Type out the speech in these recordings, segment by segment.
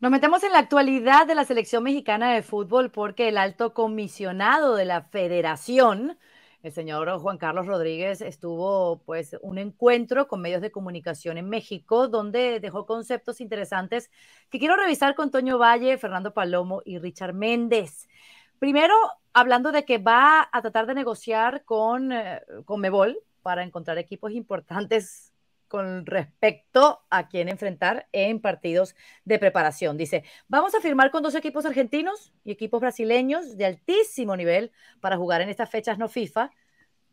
Nos metemos en la actualidad de la selección mexicana de fútbol porque el alto comisionado de la federación, el señor Juan Carlos Rodríguez, estuvo pues un encuentro con medios de comunicación en México donde dejó conceptos interesantes que quiero revisar con Toño Valle, Fernando Palomo y Richard Méndez. Primero, hablando de que va a tratar de negociar con, eh, con Mebol para encontrar equipos importantes con respecto a quién enfrentar en partidos de preparación. Dice, vamos a firmar con dos equipos argentinos y equipos brasileños de altísimo nivel para jugar en estas fechas no FIFA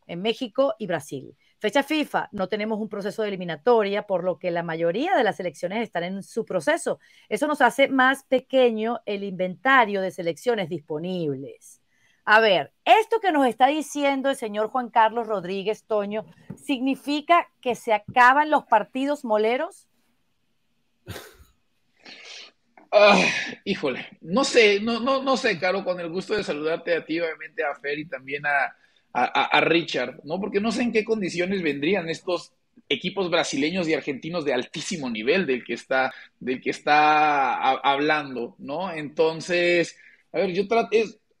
en México y Brasil. Fecha FIFA, no tenemos un proceso de eliminatoria, por lo que la mayoría de las selecciones están en su proceso. Eso nos hace más pequeño el inventario de selecciones disponibles. A ver, esto que nos está diciendo el señor Juan Carlos Rodríguez Toño, ¿significa que se acaban los partidos moleros? Ah, híjole, no sé, no, no, no sé, Caro, con el gusto de saludarte a ti, obviamente a Fer y también a, Richard, ¿no? Porque no sé en qué condiciones vendrían estos equipos brasileños y argentinos de altísimo nivel del que está, del que está hablando, ¿no? Entonces, a ver, yo trato,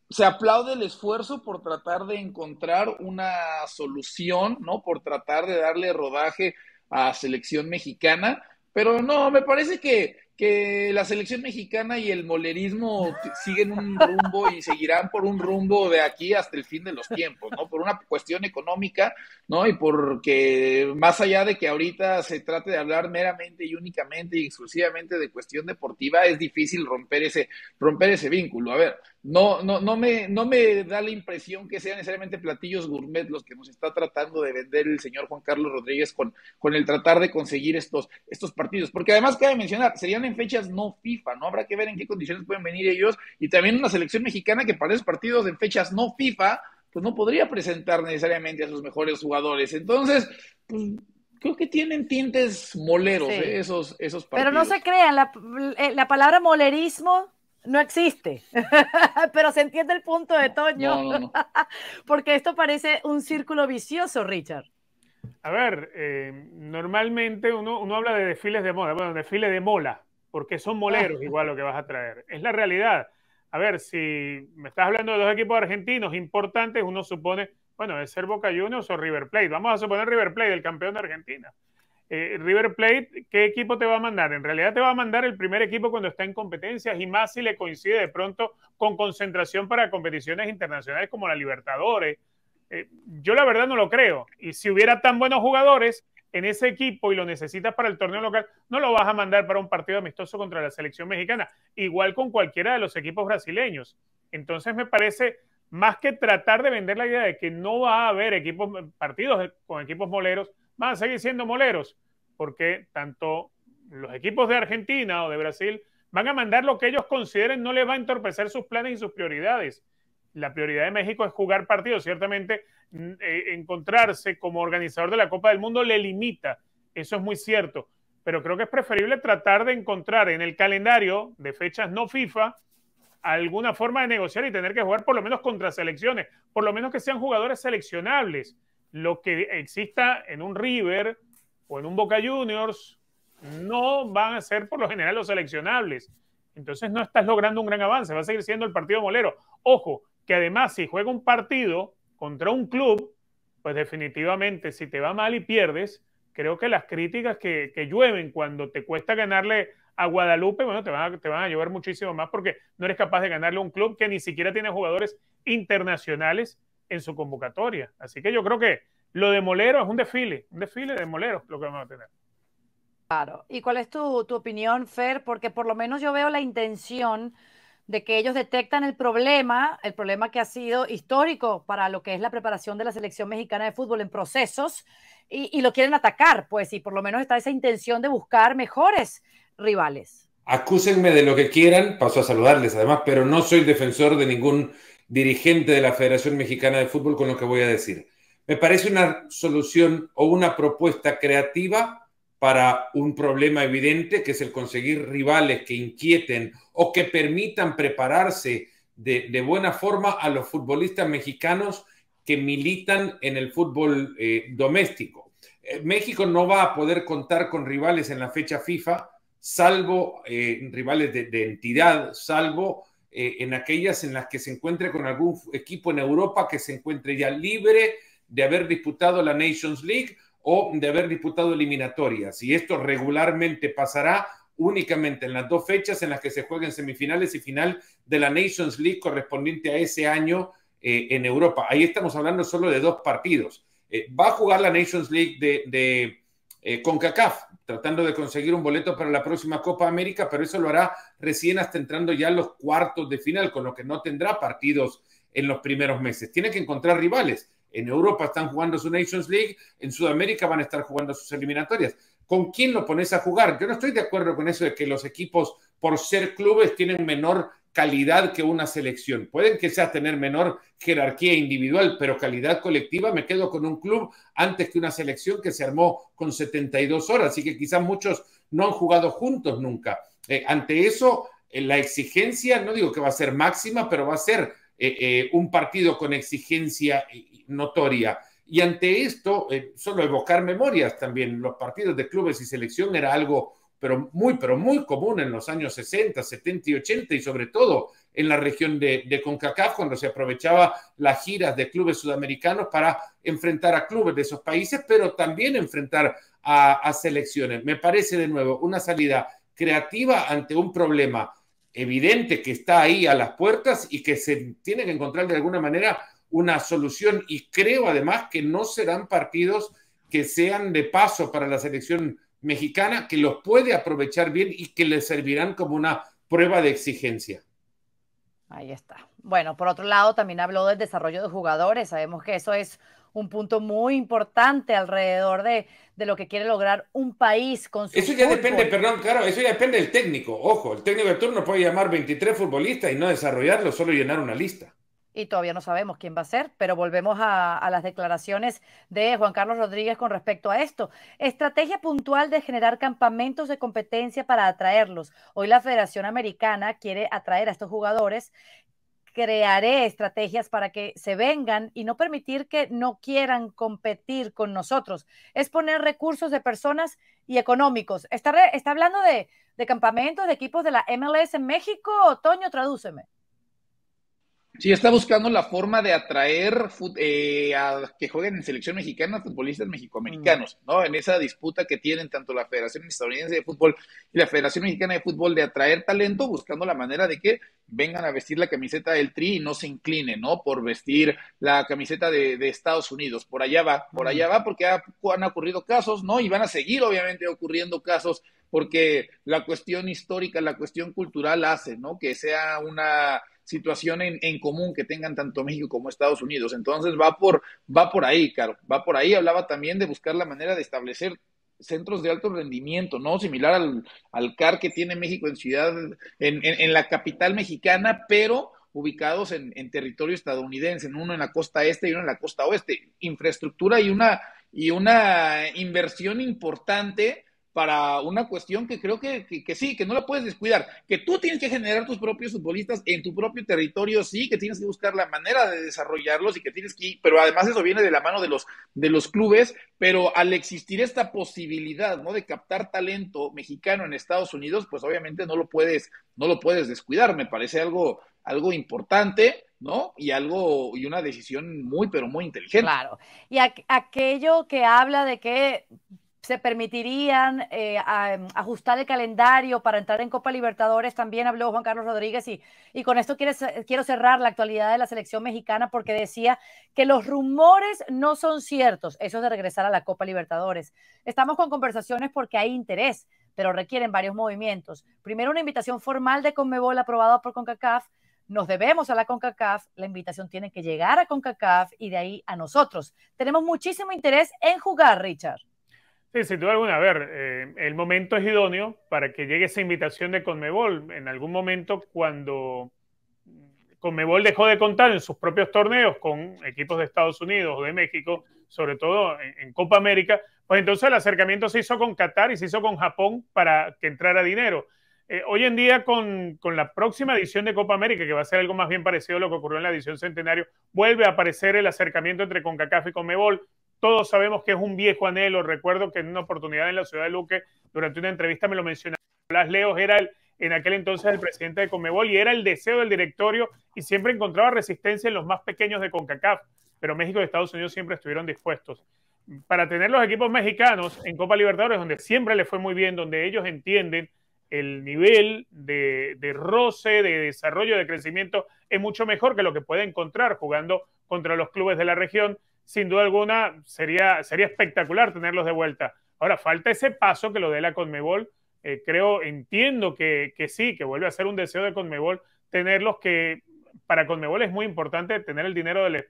se aplaude el esfuerzo por tratar de encontrar una solución, ¿no? Por tratar de darle rodaje a selección mexicana, pero no, me parece que que la selección mexicana y el molerismo siguen un rumbo y seguirán por un rumbo de aquí hasta el fin de los tiempos, ¿no? Por una cuestión económica, ¿no? Y porque más allá de que ahorita se trate de hablar meramente y únicamente y exclusivamente de cuestión deportiva, es difícil romper ese, romper ese vínculo. A ver, no, no, no, me, no me da la impresión que sean necesariamente platillos gourmet los que nos está tratando de vender el señor Juan Carlos Rodríguez con, con el tratar de conseguir estos, estos partidos. Porque además cabe mencionar, serían en fechas no FIFA, ¿no? Habrá que ver en qué condiciones pueden venir ellos. Y también una selección mexicana que para esos partidos en fechas no FIFA, pues no podría presentar necesariamente a sus mejores jugadores. Entonces, pues creo que tienen tintes moleros eh, esos, esos partidos. Pero no se crean, eh, la, palabra molerismo no existe, pero se entiende el punto de Toño, porque esto parece un círculo vicioso, Richard. A ver, eh, normalmente uno, habla de desfiles de moda, bueno, desfile de mola, porque son ah. moleros igual lo que vas a traer. Es la realidad. A ver, si me estás hablando de dos equipos argentinos importantes, uno supone, bueno, es ser Boca Juniors o River Plate. Vamos a suponer River Plate, el campeón de Argentina. Eh, River Plate, ¿qué equipo te va a mandar? En realidad te va a mandar el primer equipo cuando está en competencias y más si le coincide de pronto con concentración para competiciones internacionales como la Libertadores. Eh, yo la verdad no lo creo. Y si hubiera tan buenos jugadores, en ese equipo y lo necesitas para el torneo local, no lo vas a mandar para un partido amistoso contra la selección mexicana, igual con cualquiera de los equipos brasileños. Entonces me parece más que tratar de vender la idea de que no va a haber partidos con equipos moleros, van a seguir siendo moleros, porque tanto los equipos de Argentina o de Brasil van a mandar lo que ellos consideren no les va a entorpecer sus planes y sus prioridades. La prioridad de México es jugar partidos, ciertamente eh, encontrarse como organizador de la Copa del Mundo le limita. Eso es muy cierto. Pero creo que es preferible tratar de encontrar en el calendario de fechas no FIFA alguna forma de negociar y tener que jugar por lo menos contra selecciones, por lo menos que sean jugadores seleccionables. Lo que exista en un River o en un Boca Juniors no van a ser por lo general los seleccionables. Entonces no estás logrando un gran avance, va a seguir siendo el partido molero. Ojo, que además si juega un partido contra un club, pues definitivamente si te va mal y pierdes, creo que las críticas que, llueven cuando te cuesta ganarle a Guadalupe, bueno, te van a, te van a llover muchísimo más porque no eres capaz de ganarle a un club que ni siquiera tiene jugadores internacionales en su convocatoria. Así que yo creo que lo de Molero es un desfile, un desfile de Molero lo que vamos a tener. Claro. ¿Y cuál es tu, tu opinión, Fer? Porque por lo menos yo veo la intención de que ellos detectan el problema, el problema que ha sido histórico para lo que es la preparación de la selección mexicana de fútbol en procesos y, lo quieren atacar, pues, y por lo menos está esa intención de buscar mejores rivales. Acúsenme de lo que quieran, paso a saludarles además, pero no soy defensor de ningún dirigente de la Federación Mexicana de Fútbol con lo que voy a decir. Me parece una solución o una propuesta creativa para un problema evidente, que es el conseguir rivales que inquieten o que permitan prepararse de, buena forma a los futbolistas mexicanos que militan en el fútbol eh, doméstico. Eh, México no va a poder contar con rivales en la fecha FIFA, salvo eh, rivales de, entidad, salvo en aquellas en las que se encuentre con algún equipo en Europa que se encuentre ya libre de haber disputado la Nations League o de haber disputado eliminatorias. Y esto regularmente pasará únicamente en las dos fechas en las que se jueguen semifinales y final de la Nations League correspondiente a ese año eh, en Europa. Ahí estamos hablando solo de dos partidos. Eh, va a jugar la Nations League de, de eh, CONCACAF, tratando de conseguir un boleto para la próxima Copa América, pero eso lo hará recién hasta entrando ya a los cuartos de final, con lo que no tendrá partidos en los primeros meses. Tiene que encontrar rivales en Europa están jugando su Nations League, en Sudamérica van a estar jugando sus eliminatorias. ¿Con quién lo pones a jugar? Yo no estoy de acuerdo con eso de que los equipos, por ser clubes, tienen menor calidad que una selección. Pueden que sea tener menor jerarquía individual, pero calidad colectiva me quedo con un club antes que una selección que se armó con 72 horas, así que quizás muchos no han jugado juntos nunca. Eh, ante eso, eh, la exigencia, no digo que va a ser máxima, pero va a ser eh, eh, un partido con exigencia notoria. Y ante esto, eh, solo evocar memorias también, los partidos de clubes y selección era algo pero muy, pero muy común en los años 60, 70 y 80 y sobre todo en la región de, CONCACAF cuando se aprovechaba las giras de clubes sudamericanos para enfrentar a clubes de esos países, pero también enfrentar a, a selecciones. Me parece de nuevo una salida creativa ante un problema evidente que está ahí a las puertas y que se tiene que encontrar de alguna manera una solución. Y creo además que no serán partidos que sean de paso para la selección mexicana, que los puede aprovechar bien y que le servirán como una prueba de exigencia. Ahí está. Bueno, por otro lado, también habló del desarrollo de jugadores. Sabemos que eso es un punto muy importante alrededor de, lo que quiere lograr un país con su Eso ya depende, perdón, claro, eso ya depende del técnico. Ojo, el técnico de turno puede llamar 23 futbolistas y no desarrollarlo, solo llenar una lista y todavía no sabemos quién va a ser, pero volvemos a, las declaraciones de Juan Carlos Rodríguez con respecto a esto. Estrategia puntual de generar campamentos de competencia para atraerlos. Hoy la Federación Americana quiere atraer a estos jugadores crearé estrategias para que se vengan y no permitir que no quieran competir con nosotros. Es poner recursos de personas y económicos. Está, está hablando de, de campamentos, de equipos de la MLS en México. Toño, tradúceme. Sí, está buscando la forma de atraer eh, a que jueguen en selección mexicana futbolistas mexicoamericanos, mm. ¿no? En esa disputa que tienen tanto la Federación Estadounidense de Fútbol y la Federación Mexicana de Fútbol de atraer talento, buscando la manera de que vengan a vestir la camiseta del Tri y no se inclinen, ¿no? Por vestir la camiseta de, Estados Unidos. Por allá va, por mm. allá va, porque han ocurrido casos, ¿no? Y van a seguir, obviamente, ocurriendo casos porque la cuestión histórica, la cuestión cultural hace, ¿no? Que sea una situación en, en, común que tengan tanto México como Estados Unidos. Entonces va por, va por ahí, claro, va por ahí. Hablaba también de buscar la manera de establecer centros de alto rendimiento, ¿no? Similar al, CAR que tiene México en ciudad, en, la capital mexicana, pero ubicados en, en, territorio estadounidense, uno en la costa este y uno en la costa oeste. Infraestructura y una, y una inversión importante para una cuestión que creo que, sí, que no la puedes descuidar, que tú tienes que generar tus propios futbolistas en tu propio territorio, sí, que tienes que buscar la manera de desarrollarlos y que tienes que, ir, pero además eso viene de la mano de los, de los clubes, pero al existir esta posibilidad, ¿no? De captar talento mexicano en Estados Unidos, pues obviamente no lo puedes, no lo puedes descuidar, me parece algo, algo importante. ¿no? Y algo, y una decisión muy, pero muy inteligente. Claro. Y aquello que habla de que se permitirían eh, em, ajustar el calendario para entrar en Copa Libertadores. También habló Juan Carlos Rodríguez y, con esto quiero, quiero cerrar la actualidad de la selección mexicana porque decía que los rumores no son ciertos, eso de regresar a la Copa Libertadores. Estamos con conversaciones porque hay interés, pero requieren varios movimientos. Primero una invitación formal de Conmebol aprobada por CONCACAF. Nos debemos a la CONCACAF, la invitación tiene que llegar a CONCACAF y de ahí a nosotros. Tenemos muchísimo interés en jugar, Richard. Sí, sin duda alguna. A ver, eh, el momento es idóneo para que llegue esa invitación de Conmebol. En algún momento, cuando Conmebol dejó de contar en sus propios torneos con equipos de Estados Unidos o de México, sobre todo en, Copa América, pues entonces el acercamiento se hizo con Qatar y se hizo con Japón para que entrara dinero. Eh, hoy en día, con, con, la próxima edición de Copa América, que va a ser algo más bien parecido a lo que ocurrió en la edición centenario, vuelve a aparecer el acercamiento entre CONCACAF y CONMEBOL todos sabemos que es un viejo anhelo. Recuerdo que en una oportunidad en la ciudad de Luque, durante una entrevista me lo mencionaba. Las Leos era en aquel entonces el presidente de Comebol y era el deseo del directorio y siempre encontraba resistencia en los más pequeños de CONCACAF, pero México y Estados Unidos siempre estuvieron dispuestos. Para tener los equipos mexicanos en Copa Libertadores, donde siempre les fue muy bien, donde ellos entienden el nivel de, de roce, de desarrollo, de crecimiento, es mucho mejor que lo que puede encontrar jugando contra los clubes de la región sin duda alguna sería, sería espectacular tenerlos de vuelta. Ahora, falta ese paso que lo dé la Conmebol. Eh, creo, entiendo que, sí, que vuelve a ser un deseo de Conmebol tenerlos, que para Conmebol es muy importante tener el dinero del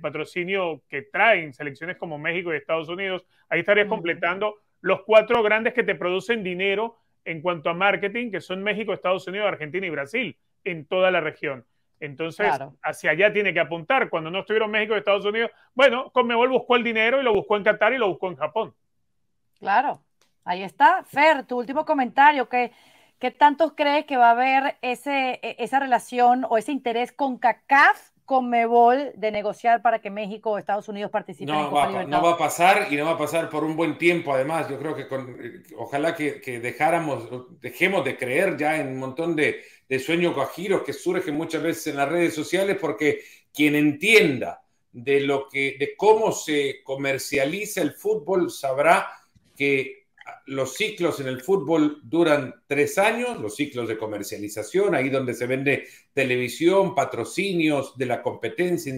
patrocinio que traen selecciones como México y Estados Unidos. Ahí estarías completando los cuatro grandes que te producen dinero en cuanto a marketing, que son México, Estados Unidos, Argentina y Brasil, en toda la región. Entonces, hacia allá tiene que apuntar. Cuando no estuvieron México y Estados Unidos, bueno, Conmebol buscó el dinero y lo buscó en Qatar y lo buscó en Japón. Claro, ahí está. Fer, tu último comentario, ¿qué, qué tantos crees que va a haber ese, e, esa relación o ese interés con CACAF Mebol de negociar para que México o Estados Unidos participen. No, en Copa va, no va a pasar y no va a pasar por un buen tiempo. Además, yo creo que con, ojalá que, dejáramos, dejemos de creer ya en un montón de, de sueños guajiros que surgen muchas veces en las redes sociales, porque quien entienda de lo que, de cómo se comercializa el fútbol sabrá que los ciclos en el fútbol duran tres años, los ciclos de comercialización, ahí donde se vende televisión, patrocinios de la competencia,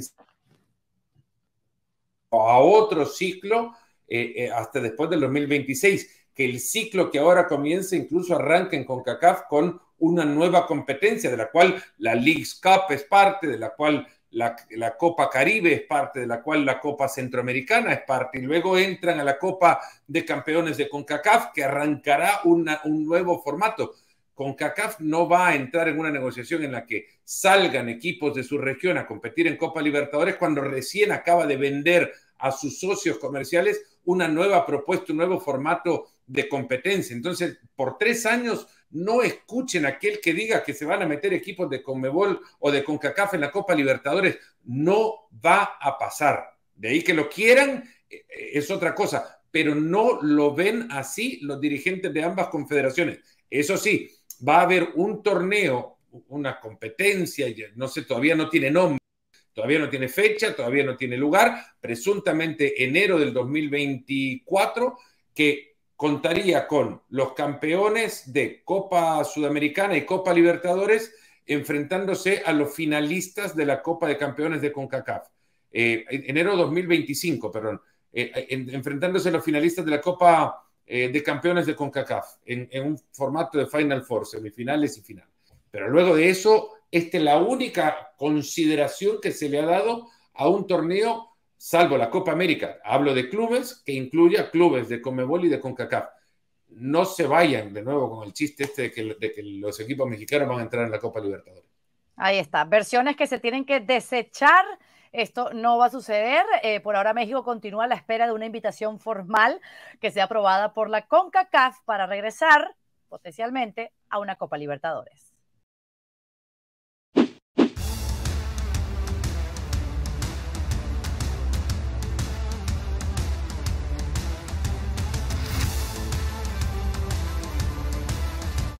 a otro ciclo eh, eh, hasta después del 2026, que el ciclo que ahora comienza incluso arranca en CONCACAF con una nueva competencia, de la cual la League's Cup es parte, de la cual la, Copa Caribe es parte de la cual la Copa Centroamericana es parte, y luego entran a la Copa de Campeones de CONCACAF, que arrancará un nuevo formato. CONCACAF no va a entrar en una negociación en la que salgan equipos de su región a competir en Copa Libertadores cuando recién acaba de vender a sus socios comerciales una nueva propuesta, un nuevo formato de competencia. Entonces, por tres años, no escuchen aquel que diga que se van a meter equipos de Conmebol o de CONCACAF en la Copa Libertadores. No va a pasar. De ahí que lo quieran eh, eh, es otra cosa, pero no lo ven así los dirigentes de ambas confederaciones. Eso sí, va a haber un torneo, una competencia, no sé, todavía no tiene nombre. Todavía no tiene fecha, todavía no tiene lugar, presuntamente enero del 2024, que contaría con los campeones de Copa Sudamericana y Copa Libertadores enfrentándose a los finalistas de la Copa de Campeones de CONCACAF. Eh, enero 2025, perdón. Eh, eh, enfrentándose a los finalistas de la Copa de Campeones de CONCACAF en, en, un formato de Final Four, semifinales y final. Pero luego de eso, esta es la única consideración que se le ha dado a un torneo salvo la Copa América, hablo de clubes que incluya clubes de Comebol y de CONCACAF. No se vayan de nuevo con el chiste este de que, los equipos mexicanos van a entrar en la Copa Libertadores. Ahí está, versiones que se tienen que desechar. Esto no va a suceder. Eh, por ahora México continúa a la espera de una invitación formal que sea aprobada por la CONCACAF para regresar potencialmente a una Copa Libertadores.